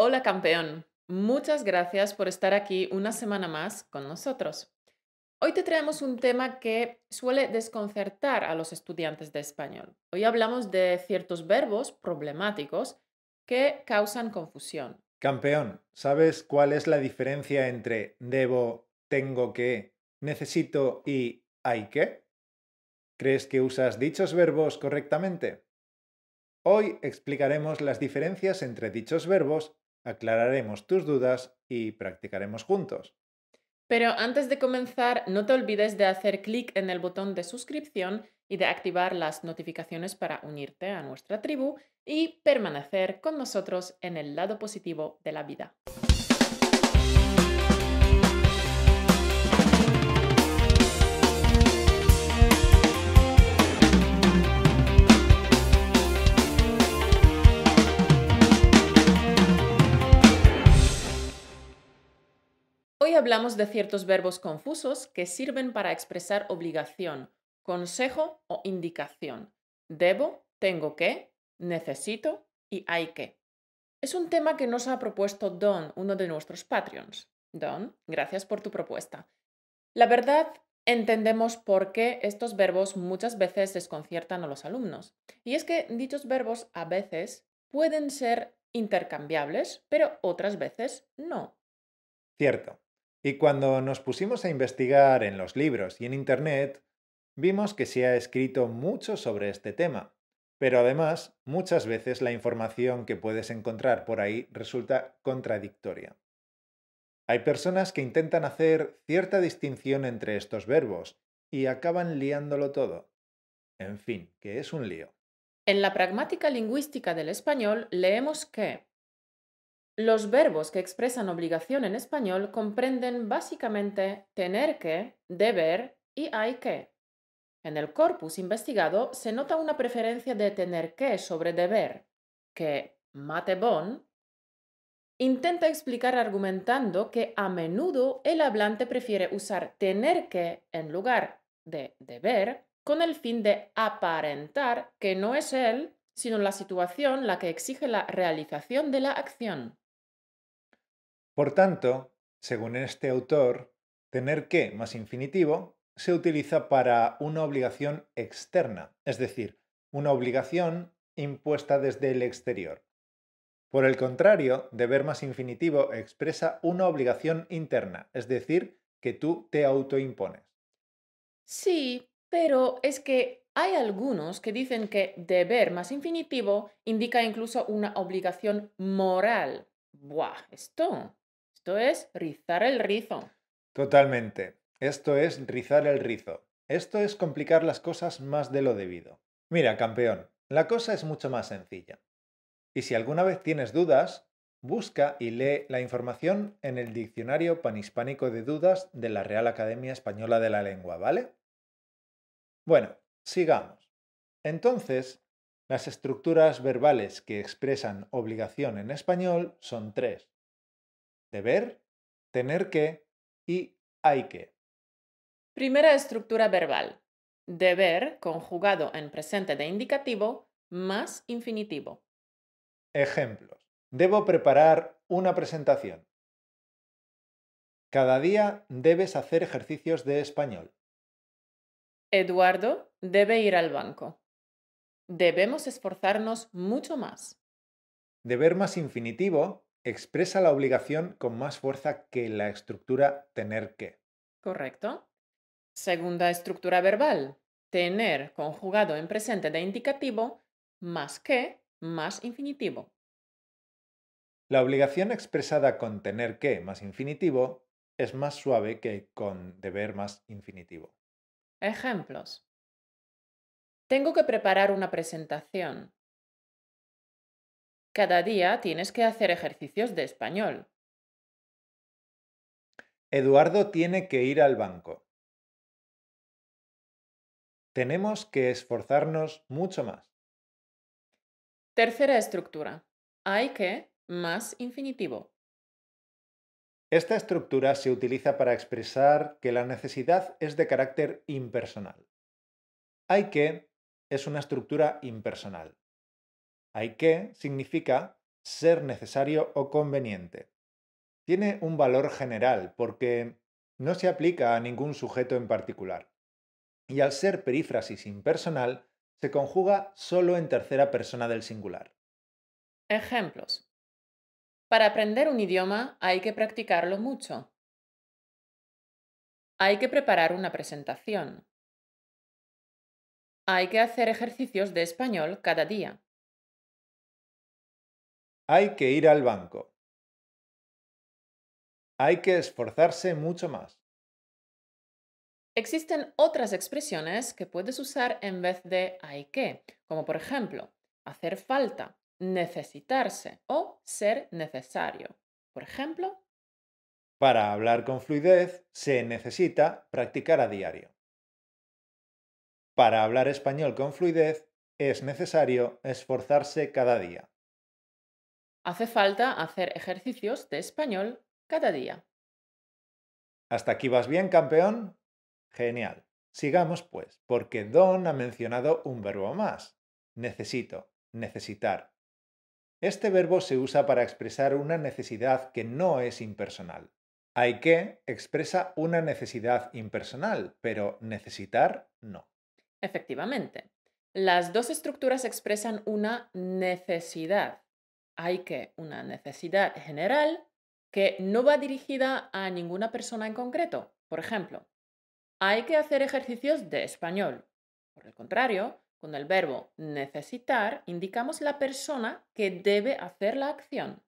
Hola campeón, muchas gracias por estar aquí una semana más con nosotros. Hoy te traemos un tema que suele desconcertar a los estudiantes de español. Hoy hablamos de ciertos verbos problemáticos que causan confusión. Campeón, ¿sabes cuál es la diferencia entre debo, tengo que, necesito y hay que? ¿Crees que usas dichos verbos correctamente? Hoy explicaremos las diferencias entre dichos verbos aclararemos tus dudas y practicaremos juntos. Pero antes de comenzar, no te olvides de hacer clic en el botón de suscripción y de activar las notificaciones para unirte a nuestra tribu y permanecer con nosotros en el lado positivo de la vida. Hoy hablamos de ciertos verbos confusos que sirven para expresar obligación, consejo o indicación. Debo, tengo que, necesito y hay que. Es un tema que nos ha propuesto Don, uno de nuestros Patreons. Don, gracias por tu propuesta. La verdad, entendemos por qué estos verbos muchas veces desconciertan a los alumnos. Y es que dichos verbos a veces pueden ser intercambiables, pero otras veces no. Cierto. Y cuando nos pusimos a investigar en los libros y en Internet, vimos que se ha escrito mucho sobre este tema, pero además muchas veces la información que puedes encontrar por ahí resulta contradictoria. Hay personas que intentan hacer cierta distinción entre estos verbos y acaban liándolo todo. En fin, que es un lío. En la pragmática lingüística del español leemos que los verbos que expresan obligación en español comprenden básicamente tener que, deber y hay que. En el corpus investigado se nota una preferencia de tener que sobre deber, que Matebon intenta explicar argumentando que a menudo el hablante prefiere usar tener que en lugar de deber con el fin de aparentar que no es él, sino la situación la que exige la realización de la acción. Por tanto, según este autor, tener que más infinitivo se utiliza para una obligación externa, es decir, una obligación impuesta desde el exterior. Por el contrario, deber más infinitivo expresa una obligación interna, es decir, que tú te autoimpones. Sí, pero es que hay algunos que dicen que deber más infinitivo indica incluso una obligación moral. Buah, esto. Esto es rizar el rizo. Totalmente. Esto es rizar el rizo. Esto es complicar las cosas más de lo debido. Mira, campeón, la cosa es mucho más sencilla. Y si alguna vez tienes dudas, busca y lee la información en el Diccionario Panhispánico de Dudas de la Real Academia Española de la Lengua, ¿vale? Bueno, sigamos. Entonces, las estructuras verbales que expresan obligación en español son tres deber, tener que y hay que. Primera estructura verbal. Deber conjugado en presente de indicativo más infinitivo. Ejemplos. Debo preparar una presentación. Cada día debes hacer ejercicios de español. Eduardo debe ir al banco. Debemos esforzarnos mucho más. Deber más infinitivo expresa la obligación con más fuerza que la estructura tener que. Correcto. Segunda estructura verbal, tener conjugado en presente de indicativo más que más infinitivo. La obligación expresada con tener que más infinitivo es más suave que con deber más infinitivo. Ejemplos. Tengo que preparar una presentación. Cada día tienes que hacer ejercicios de español. Eduardo tiene que ir al banco. Tenemos que esforzarnos mucho más. Tercera estructura. Hay que más infinitivo. Esta estructura se utiliza para expresar que la necesidad es de carácter impersonal. Hay que es una estructura impersonal. Hay que significa ser necesario o conveniente. Tiene un valor general porque no se aplica a ningún sujeto en particular. Y al ser perífrasis impersonal, se conjuga solo en tercera persona del singular. Ejemplos. Para aprender un idioma hay que practicarlo mucho. Hay que preparar una presentación. Hay que hacer ejercicios de español cada día. Hay que ir al banco. Hay que esforzarse mucho más. Existen otras expresiones que puedes usar en vez de hay que, como por ejemplo, hacer falta, necesitarse o ser necesario. Por ejemplo, para hablar con fluidez se necesita practicar a diario. Para hablar español con fluidez es necesario esforzarse cada día. Hace falta hacer ejercicios de español cada día. ¿Hasta aquí vas bien, campeón? Genial. Sigamos, pues, porque Don ha mencionado un verbo más. Necesito, necesitar. Este verbo se usa para expresar una necesidad que no es impersonal. Hay que expresa una necesidad impersonal, pero necesitar no. Efectivamente. Las dos estructuras expresan una necesidad hay que una necesidad general que no va dirigida a ninguna persona en concreto. Por ejemplo, hay que hacer ejercicios de español. Por el contrario, con el verbo necesitar indicamos la persona que debe hacer la acción.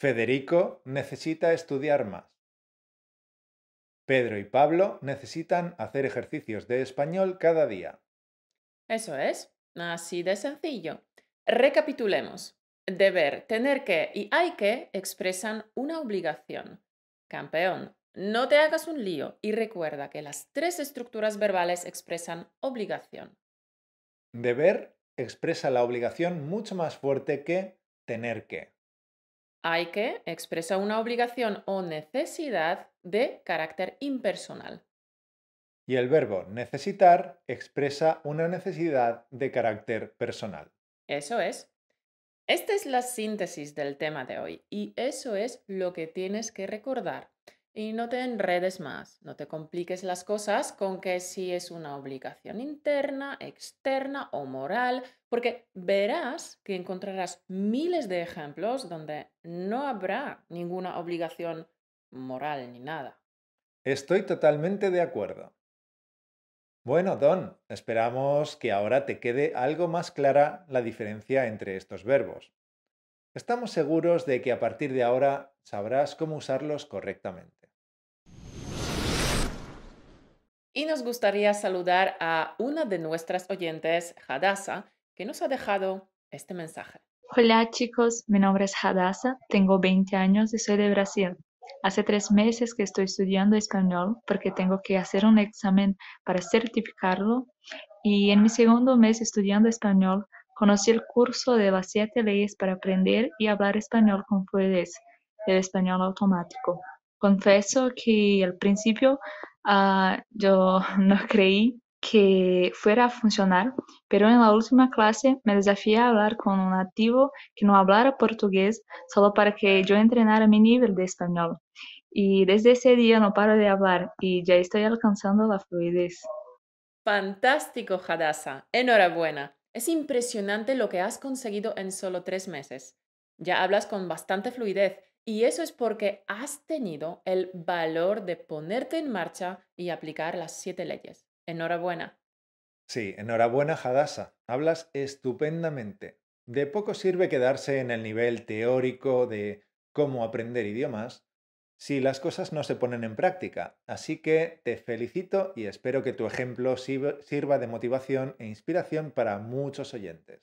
Federico necesita estudiar más. Pedro y Pablo necesitan hacer ejercicios de español cada día. Eso es, así de sencillo. Recapitulemos. Deber, tener que y hay que expresan una obligación. Campeón, no te hagas un lío y recuerda que las tres estructuras verbales expresan obligación. Deber expresa la obligación mucho más fuerte que tener que. Hay que expresa una obligación o necesidad de carácter impersonal. Y el verbo necesitar expresa una necesidad de carácter personal. Eso es. Esta es la síntesis del tema de hoy y eso es lo que tienes que recordar. Y no te enredes más, no te compliques las cosas con que si es una obligación interna, externa o moral, porque verás que encontrarás miles de ejemplos donde no habrá ninguna obligación moral ni nada. Estoy totalmente de acuerdo. Bueno, Don, esperamos que ahora te quede algo más clara la diferencia entre estos verbos. Estamos seguros de que a partir de ahora sabrás cómo usarlos correctamente. Y nos gustaría saludar a una de nuestras oyentes, Hadasa, que nos ha dejado este mensaje. Hola chicos, mi nombre es Hadasa, tengo 20 años y soy de Brasil. Hace tres meses que estoy estudiando español porque tengo que hacer un examen para certificarlo y en mi segundo mes estudiando español conocí el curso de las siete leyes para aprender y hablar español con fluidez, el español automático. Confieso que al principio ah, yo no creí que fuera a funcionar, pero en la última clase me desafié a hablar con un nativo que no hablara portugués solo para que yo entrenara mi nivel de español. Y desde ese día no paro de hablar y ya estoy alcanzando la fluidez. Fantástico, Hadassah. Enhorabuena. Es impresionante lo que has conseguido en solo tres meses. Ya hablas con bastante fluidez y eso es porque has tenido el valor de ponerte en marcha y aplicar las siete leyes. Enhorabuena. Sí, enhorabuena Hadasa. Hablas estupendamente. De poco sirve quedarse en el nivel teórico de cómo aprender idiomas si las cosas no se ponen en práctica. Así que te felicito y espero que tu ejemplo sirva de motivación e inspiración para muchos oyentes.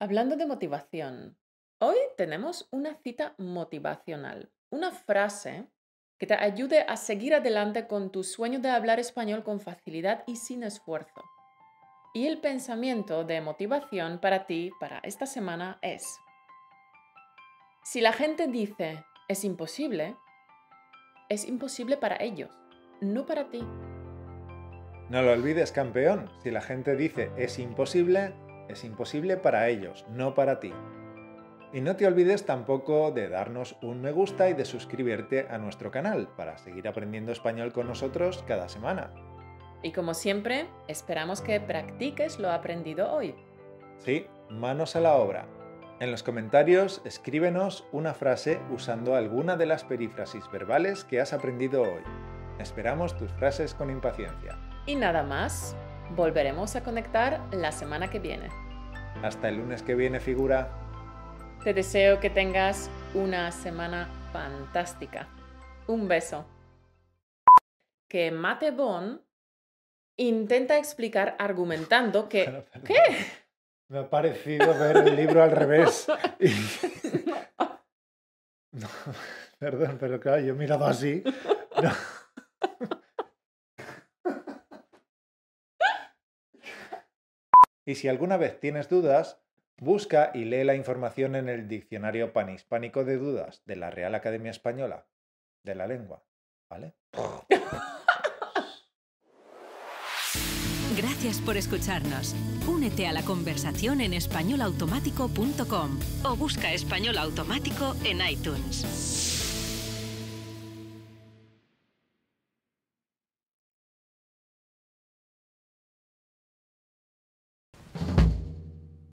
Hablando de motivación, hoy tenemos una cita motivacional, una frase que te ayude a seguir adelante con tu sueño de hablar español con facilidad y sin esfuerzo. Y el pensamiento de motivación para ti para esta semana es, si la gente dice es imposible, es imposible para ellos, no para ti. No lo olvides, campeón, si la gente dice es imposible, es imposible para ellos, no para ti. Y no te olvides tampoco de darnos un me gusta y de suscribirte a nuestro canal para seguir aprendiendo español con nosotros cada semana. Y como siempre, esperamos que practiques lo aprendido hoy. Sí, manos a la obra. En los comentarios escríbenos una frase usando alguna de las perífrasis verbales que has aprendido hoy. Esperamos tus frases con impaciencia. Y nada más, volveremos a conectar la semana que viene. Hasta el lunes que viene, figura. Te deseo que tengas una semana fantástica. Un beso. Que Mate Bon intenta explicar argumentando que... ¿Qué? Me ha parecido ver el libro al revés. perdón, pero claro, yo he mirado así. Y si alguna vez tienes dudas, Busca y lee la información en el Diccionario Panhispánico de Dudas de la Real Academia Española de la Lengua. ¿Vale? Gracias por escucharnos. Únete a la conversación en españolautomático.com o busca Español Automático en iTunes.